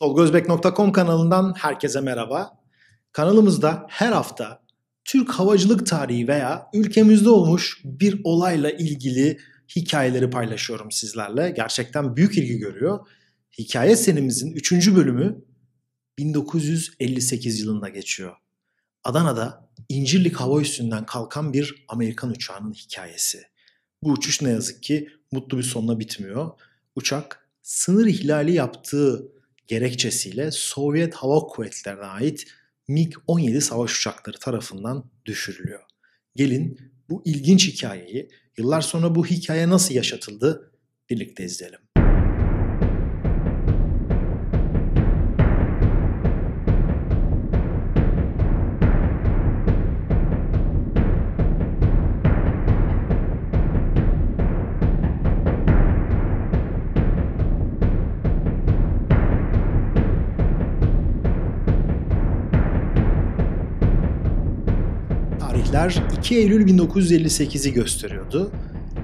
Tolgozbek.com kanalından herkese merhaba. Kanalımızda her hafta Türk havacılık tarihi veya ülkemizde olmuş bir olayla ilgili hikayeleri paylaşıyorum sizlerle. Gerçekten büyük ilgi görüyor. Hikaye serimizin 3. bölümü 1958 yılında geçiyor. Adana'da İncirlik hava üstünden kalkan bir Amerikan uçağının hikayesi. Bu uçuş ne yazık ki mutlu bir sonla bitmiyor. Uçak sınır ihlali yaptığı gerekçesiyle Sovyet Hava Kuvvetleri'ne ait MiG-17 savaş uçakları tarafından düşürülüyor. Gelin bu ilginç hikayeyi yıllar sonra bu hikaye nasıl yaşatıldı birlikte izleyelim. tarihler 2 Eylül 1958'i gösteriyordu.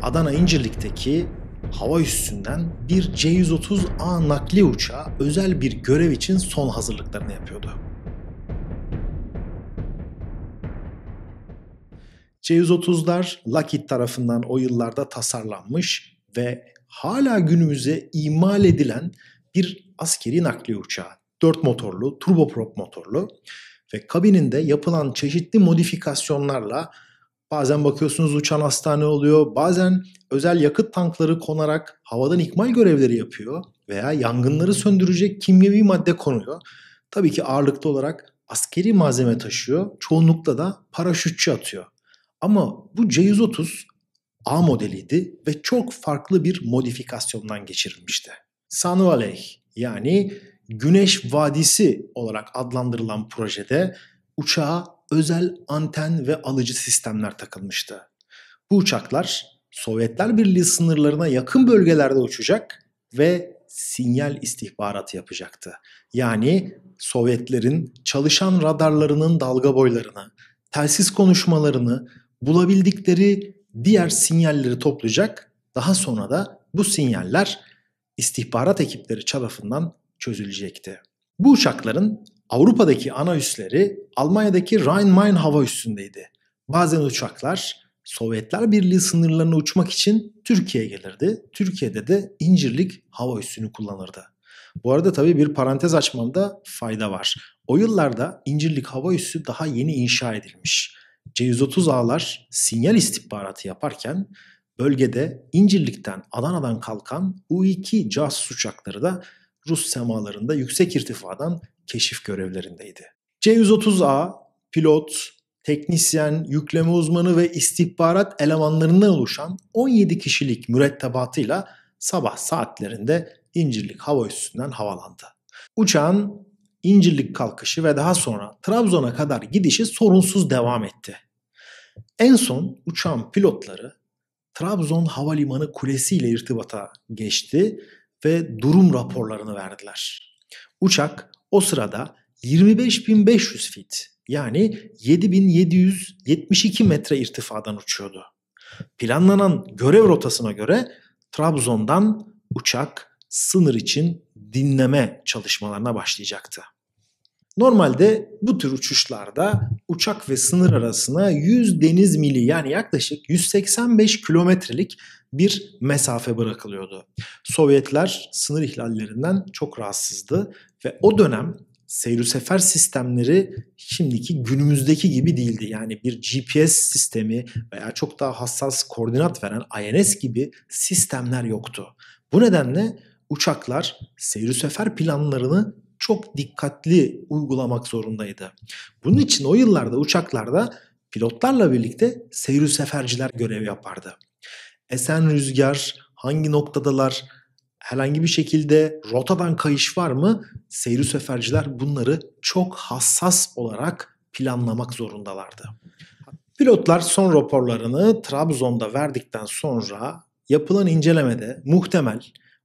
Adana İncirlik'teki hava üssünden bir C-130A nakli uçağı özel bir görev için son hazırlıklarını yapıyordu. C-130'lar Lockheed tarafından o yıllarda tasarlanmış ve hala günümüze imal edilen bir askeri nakli uçağı. Dört motorlu, turboprop motorlu ve kabininde yapılan çeşitli modifikasyonlarla bazen bakıyorsunuz uçan hastane oluyor, bazen özel yakıt tankları konarak havadan ikmal görevleri yapıyor veya yangınları söndürecek kimyevi madde konuyor. Tabii ki ağırlıklı olarak askeri malzeme taşıyor, çoğunlukla da paraşütçü atıyor. Ama bu C-130 A modeliydi ve çok farklı bir modifikasyondan geçirilmişti. Sanvaley yani Güneş Vadisi olarak adlandırılan projede uçağa özel anten ve alıcı sistemler takılmıştı. Bu uçaklar Sovyetler Birliği sınırlarına yakın bölgelerde uçacak ve sinyal istihbaratı yapacaktı. Yani Sovyetlerin çalışan radarlarının dalga boylarını, telsiz konuşmalarını, bulabildikleri diğer sinyalleri toplayacak. Daha sonra da bu sinyaller istihbarat ekipleri tarafından çözülecekti. Bu uçakların Avrupa'daki ana üsleri Almanya'daki Rhein-Main hava üssündeydi. Bazen uçaklar Sovyetler Birliği sınırlarına uçmak için Türkiye'ye gelirdi. Türkiye'de de İncirlik hava üssünü kullanırdı. Bu arada tabii bir parantez açmamda fayda var. O yıllarda İncirlik hava üssü daha yeni inşa edilmiş. C-130A'lar sinyal istihbaratı yaparken bölgede İncirlik'ten Adana'dan kalkan U-2 casus uçakları da Rus semalarında yüksek irtifadan keşif görevlerindeydi. C-130A pilot, teknisyen, yükleme uzmanı ve istihbarat elemanlarından oluşan 17 kişilik mürettebatıyla sabah saatlerinde İncirlik hava üssünden havalandı. Uçağın İncirlik kalkışı ve daha sonra Trabzon'a kadar gidişi sorunsuz devam etti. En son uçağın pilotları Trabzon Havalimanı Kulesi ile irtibata geçti ve durum raporlarını verdiler. Uçak o sırada 25.500 fit yani 7772 metre irtifadan uçuyordu. Planlanan görev rotasına göre Trabzon'dan uçak sınır için dinleme çalışmalarına başlayacaktı. Normalde bu tür uçuşlarda uçak ve sınır arasına 100 deniz mili yani yaklaşık 185 kilometrelik bir mesafe bırakılıyordu. Sovyetler sınır ihlallerinden çok rahatsızdı ve o dönem seyir sefer sistemleri şimdiki günümüzdeki gibi değildi. Yani bir GPS sistemi veya çok daha hassas koordinat veren INS gibi sistemler yoktu. Bu nedenle uçaklar seyir sefer planlarını çok dikkatli uygulamak zorundaydı. Bunun için o yıllarda uçaklarda pilotlarla birlikte seyir seferciler görev yapardı esen rüzgar, hangi noktadalar, herhangi bir şekilde rotadan kayış var mı? Seyri seferciler bunları çok hassas olarak planlamak zorundalardı. Pilotlar son raporlarını Trabzon'da verdikten sonra yapılan incelemede muhtemel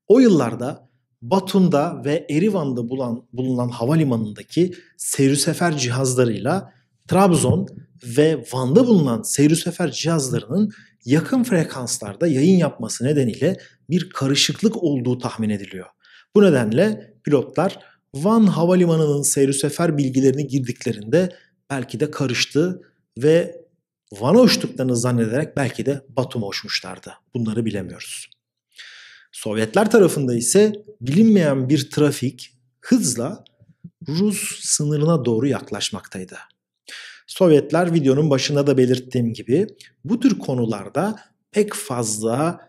o yıllarda Batum'da ve Erivan'da bulan, bulunan havalimanındaki seyri sefer cihazlarıyla Trabzon ve Van'da bulunan seyri sefer cihazlarının yakın frekanslarda yayın yapması nedeniyle bir karışıklık olduğu tahmin ediliyor. Bu nedenle pilotlar Van Havalimanı'nın seyri sefer bilgilerini girdiklerinde belki de karıştı ve Van'a uçtuklarını zannederek belki de Batum'a uçmuşlardı. Bunları bilemiyoruz. Sovyetler tarafında ise bilinmeyen bir trafik hızla Rus sınırına doğru yaklaşmaktaydı. Sovyetler videonun başında da belirttiğim gibi bu tür konularda pek fazla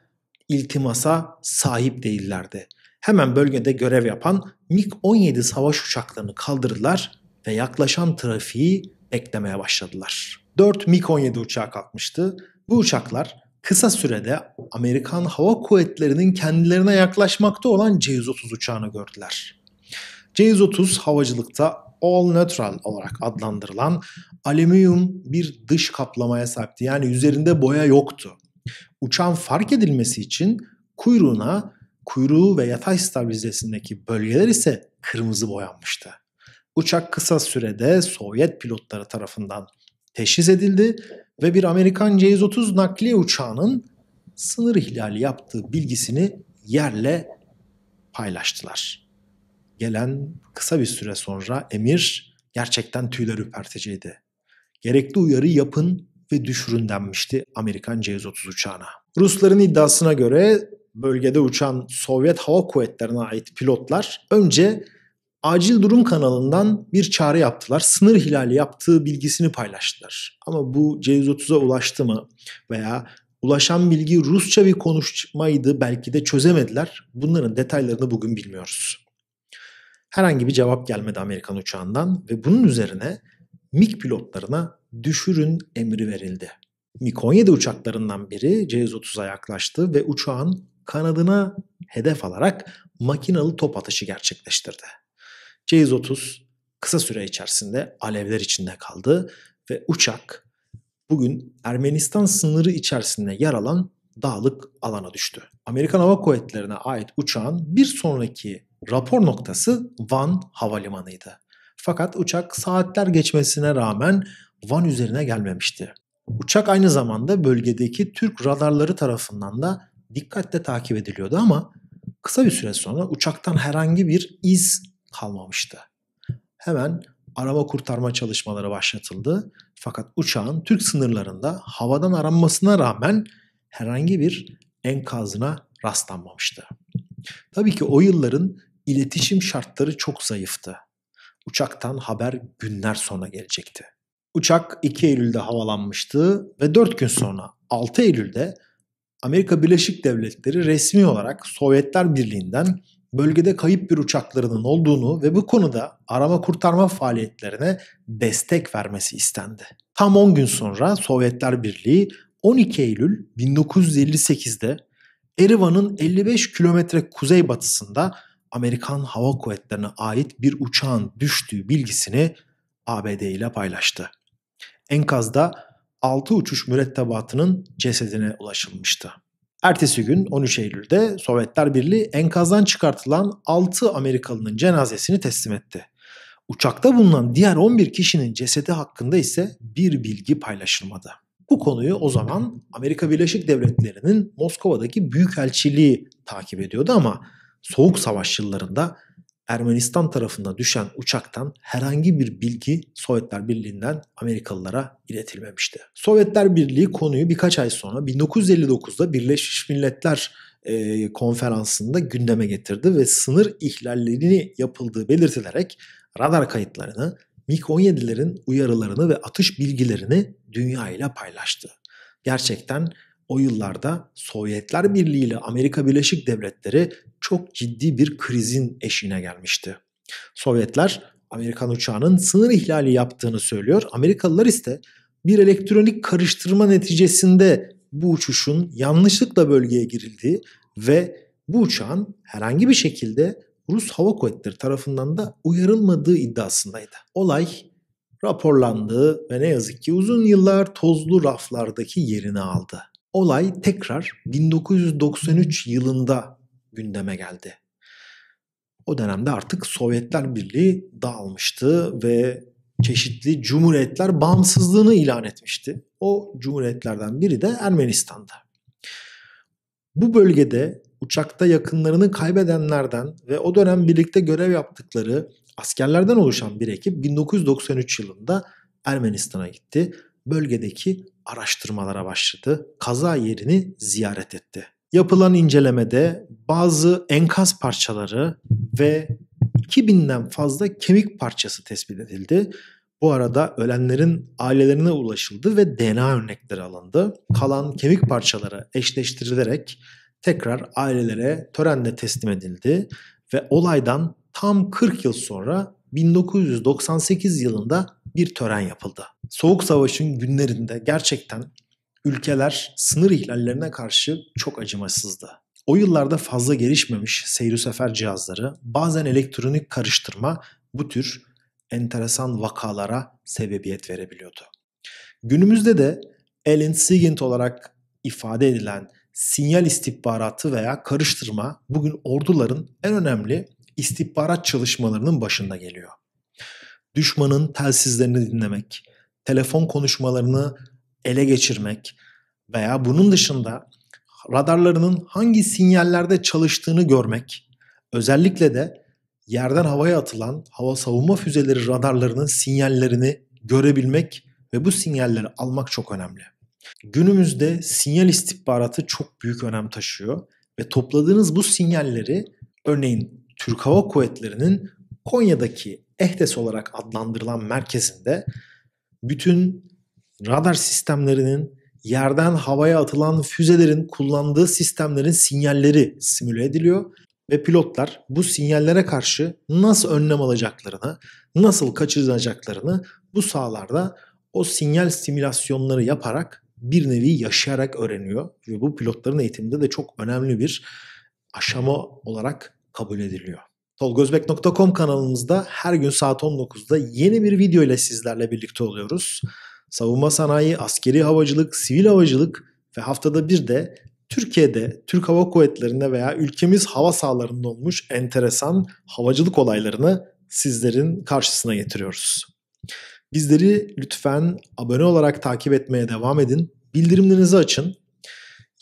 iltimasa sahip değillerdi. Hemen bölgede görev yapan MiG-17 savaş uçaklarını kaldırdılar ve yaklaşan trafiği beklemeye başladılar. 4 MiG-17 uçağı kalkmıştı. Bu uçaklar kısa sürede Amerikan Hava Kuvvetleri'nin kendilerine yaklaşmakta olan C-130 uçağını gördüler. C-130 havacılıkta all neutral olarak adlandırılan alüminyum bir dış kaplamaya sahipti. Yani üzerinde boya yoktu. Uçan fark edilmesi için kuyruğuna, kuyruğu ve yatay stabilizesindeki bölgeler ise kırmızı boyanmıştı. Uçak kısa sürede Sovyet pilotları tarafından teşhis edildi ve bir Amerikan c 30 nakliye uçağının sınır ihlali yaptığı bilgisini yerle paylaştılar gelen kısa bir süre sonra emir gerçekten tüyler ürperticiydi. Gerekli uyarı yapın ve düşürün denmişti Amerikan C-130 uçağına. Rusların iddiasına göre bölgede uçan Sovyet Hava Kuvvetleri'ne ait pilotlar önce acil durum kanalından bir çağrı yaptılar. Sınır hilali yaptığı bilgisini paylaştılar. Ama bu C-130'a ulaştı mı veya ulaşan bilgi Rusça bir konuşmaydı belki de çözemediler. Bunların detaylarını bugün bilmiyoruz. Herhangi bir cevap gelmedi Amerikan uçağından ve bunun üzerine MiG pilotlarına düşürün emri verildi. MiG-17 uçaklarından biri c 30a yaklaştı ve uçağın kanadına hedef alarak makinalı top atışı gerçekleştirdi. c 30 kısa süre içerisinde alevler içinde kaldı ve uçak bugün Ermenistan sınırı içerisinde yer alan dağlık alana düştü. Amerikan Hava Kuvvetleri'ne ait uçağın bir sonraki rapor noktası Van Havalimanı'ydı. Fakat uçak saatler geçmesine rağmen Van üzerine gelmemişti. Uçak aynı zamanda bölgedeki Türk radarları tarafından da dikkatle takip ediliyordu ama kısa bir süre sonra uçaktan herhangi bir iz kalmamıştı. Hemen arama kurtarma çalışmaları başlatıldı fakat uçağın Türk sınırlarında havadan aranmasına rağmen herhangi bir enkazına rastlanmamıştı. Tabii ki o yılların iletişim şartları çok zayıftı. Uçaktan haber günler sonra gelecekti. Uçak 2 Eylül'de havalanmıştı ve 4 gün sonra 6 Eylül'de Amerika Birleşik Devletleri resmi olarak Sovyetler Birliği'nden bölgede kayıp bir uçaklarının olduğunu ve bu konuda arama kurtarma faaliyetlerine destek vermesi istendi. Tam 10 gün sonra Sovyetler Birliği 12 Eylül 1958'de Erivan'ın 55 kilometre kuzeybatısında Amerikan Hava Kuvvetlerine ait bir uçağın düştüğü bilgisini ABD ile paylaştı. Enkazda 6 uçuş mürettebatının cesedine ulaşılmıştı. Ertesi gün 13 Eylül'de Sovyetler Birliği enkazdan çıkartılan 6 Amerikalının cenazesini teslim etti. Uçakta bulunan diğer 11 kişinin cesedi hakkında ise bir bilgi paylaşılmadı. Bu konuyu o zaman Amerika Birleşik Devletleri'nin Moskova'daki büyükelçiliği takip ediyordu ama Soğuk Savaş yıllarında Ermenistan tarafından düşen uçaktan herhangi bir bilgi Sovyetler Birliği'nden Amerikalılara iletilmemişti. Sovyetler Birliği konuyu birkaç ay sonra 1959'da Birleşmiş Milletler e, konferansında gündeme getirdi ve sınır ihlallerini yapıldığı belirtilerek radar kayıtlarını, MiG-17'lerin uyarılarını ve atış bilgilerini dünya ile paylaştı. Gerçekten o yıllarda Sovyetler Birliği ile Amerika Birleşik Devletleri çok ciddi bir krizin eşiğine gelmişti. Sovyetler Amerikan uçağının sınır ihlali yaptığını söylüyor. Amerikalılar ise bir elektronik karıştırma neticesinde bu uçuşun yanlışlıkla bölgeye girildiği ve bu uçağın herhangi bir şekilde Rus Hava Kuvvetleri tarafından da uyarılmadığı iddiasındaydı. Olay raporlandı ve ne yazık ki uzun yıllar tozlu raflardaki yerini aldı. Olay tekrar 1993 yılında gündeme geldi. O dönemde artık Sovyetler Birliği dağılmıştı ve çeşitli cumhuriyetler bağımsızlığını ilan etmişti. O cumhuriyetlerden biri de Ermenistan'da. Bu bölgede uçakta yakınlarını kaybedenlerden ve o dönem birlikte görev yaptıkları askerlerden oluşan bir ekip 1993 yılında Ermenistan'a gitti. Bölgedeki araştırmalara başladı. Kaza yerini ziyaret etti. Yapılan incelemede bazı enkaz parçaları ve 2000'den fazla kemik parçası tespit edildi. Bu arada ölenlerin ailelerine ulaşıldı ve DNA örnekleri alındı. Kalan kemik parçaları eşleştirilerek tekrar ailelere törenle teslim edildi ve olaydan tam 40 yıl sonra 1998 yılında bir tören yapıldı. Soğuk Savaş'ın günlerinde gerçekten ülkeler sınır ihlallerine karşı çok acımasızdı. O yıllarda fazla gelişmemiş seyri sefer cihazları, bazen elektronik karıştırma bu tür enteresan vakalara sebebiyet verebiliyordu. Günümüzde de Alan Sigint olarak ifade edilen sinyal istihbaratı veya karıştırma bugün orduların en önemli istihbarat çalışmalarının başında geliyor. Düşmanın telsizlerini dinlemek, telefon konuşmalarını ele geçirmek veya bunun dışında radarlarının hangi sinyallerde çalıştığını görmek, özellikle de yerden havaya atılan hava savunma füzeleri radarlarının sinyallerini görebilmek ve bu sinyalleri almak çok önemli. Günümüzde sinyal istihbaratı çok büyük önem taşıyor ve topladığınız bu sinyalleri örneğin Türk Hava Kuvvetleri'nin Konya'daki EHDES olarak adlandırılan merkezinde bütün radar sistemlerinin yerden havaya atılan füzelerin kullandığı sistemlerin sinyalleri simüle ediliyor ve pilotlar bu sinyallere karşı nasıl önlem alacaklarını, nasıl kaçıracaklarını bu sahalarda o sinyal simülasyonları yaparak bir nevi yaşayarak öğreniyor ve bu pilotların eğitiminde de çok önemli bir aşama olarak kabul ediliyor. Tolgozbek.com kanalımızda her gün saat 19'da yeni bir video ile sizlerle birlikte oluyoruz. Savunma sanayi, askeri havacılık, sivil havacılık ve haftada bir de Türkiye'de, Türk Hava Kuvvetleri'nde veya ülkemiz hava sahalarında olmuş enteresan havacılık olaylarını sizlerin karşısına getiriyoruz. Bizleri lütfen abone olarak takip etmeye devam edin. Bildirimlerinizi açın.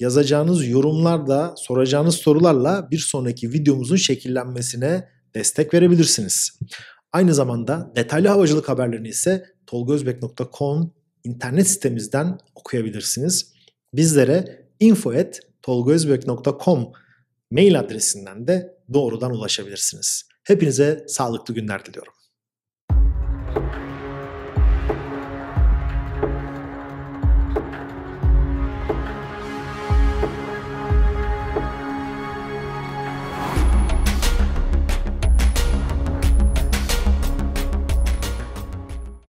Yazacağınız yorumlarla, soracağınız sorularla bir sonraki videomuzun şekillenmesine destek verebilirsiniz. Aynı zamanda detaylı havacılık haberlerini ise tolgozbek.com internet sitemizden okuyabilirsiniz. Bizlere info@tolgozbek.com mail adresinden de doğrudan ulaşabilirsiniz. Hepinize sağlıklı günler diliyorum.